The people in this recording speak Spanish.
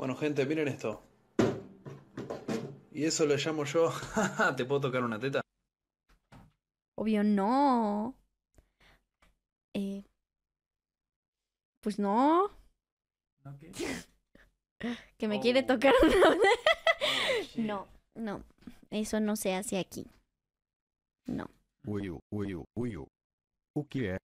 Bueno, gente, miren esto. Y eso lo llamo yo. ¿Te puedo tocar una teta? Obvio, no. Eh, pues no. qué? que me quiere tocar una No, no. Eso no se hace aquí. No. Uy, uy, uy.